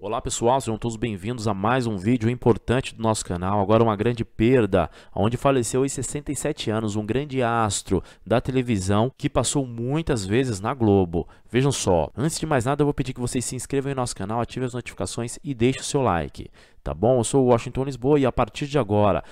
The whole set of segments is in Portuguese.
Olá pessoal, sejam todos bem-vindos a mais um vídeo importante do nosso canal. Agora uma grande perda, onde faleceu aos 67 anos um grande astro da televisão que passou muitas vezes na Globo. Vejam só, antes de mais nada eu vou pedir que vocês se inscrevam em nosso canal, ativem as notificações e deixem o seu like. Tá bom? Eu sou o Washington Lisboa e a partir de agora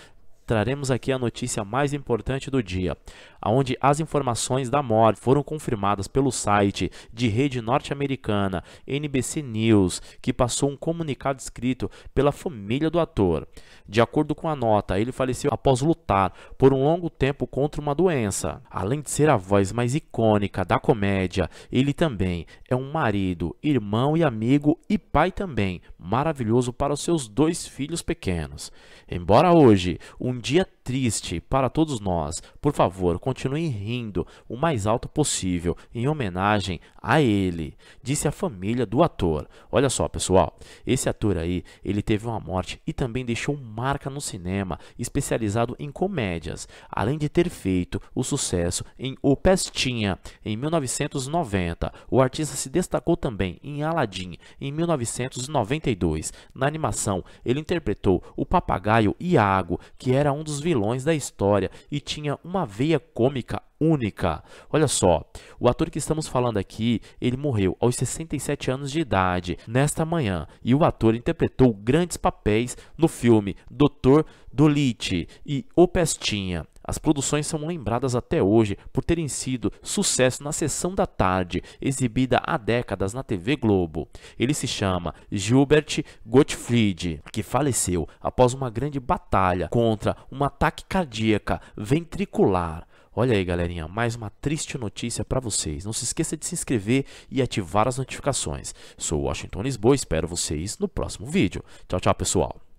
traremos aqui a notícia mais importante do dia, onde as informações da morte foram confirmadas pelo site de rede norte-americana NBC News, que passou um comunicado escrito pela família do ator. De acordo com a nota, ele faleceu após lutar por um longo tempo contra uma doença. Além de ser a voz mais icônica da comédia, ele também é um marido, irmão e amigo e pai também, maravilhoso para os seus dois filhos pequenos. Embora hoje um um dia triste para todos nós. Por favor, continuem rindo o mais alto possível em homenagem a ele, disse a família do ator. Olha só, pessoal, esse ator aí, ele teve uma morte e também deixou marca no cinema, especializado em comédias, além de ter feito o sucesso em O Pestinha em 1990. O artista se destacou também em Aladdin em 1992. Na animação, ele interpretou o papagaio Iago, que era um dos vilões vilões da história e tinha uma veia cômica única. Olha só, o ator que estamos falando aqui, ele morreu aos 67 anos de idade nesta manhã e o ator interpretou grandes papéis no filme Doutor Dolittle e O Pestinha. As produções são lembradas até hoje por terem sido sucesso na sessão da tarde, exibida há décadas na TV Globo. Ele se chama Gilbert Gottfried, que faleceu após uma grande batalha contra uma ataque cardíaca ventricular. Olha aí, galerinha, mais uma triste notícia para vocês. Não se esqueça de se inscrever e ativar as notificações. Sou Washington Lisboa, espero vocês no próximo vídeo. Tchau, tchau, pessoal.